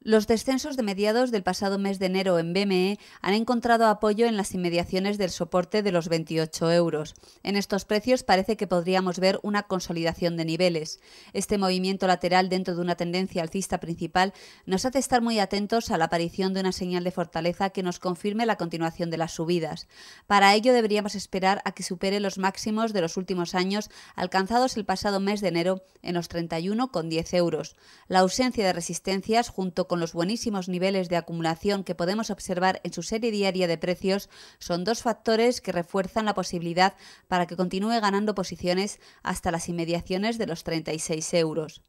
Los descensos de mediados del pasado mes de enero en BME han encontrado apoyo en las inmediaciones del soporte de los 28 euros. En estos precios parece que podríamos ver una consolidación de niveles. Este movimiento lateral dentro de una tendencia alcista principal nos hace estar muy atentos a la aparición de una señal de fortaleza que nos confirme la continuación de las subidas. Para ello deberíamos esperar a que supere los máximos de los últimos años alcanzados el pasado mes de enero en los 31,10 euros. La ausencia de resistencias junto con los buenísimos niveles de acumulación que podemos observar en su serie diaria de precios, son dos factores que refuerzan la posibilidad para que continúe ganando posiciones hasta las inmediaciones de los 36 euros.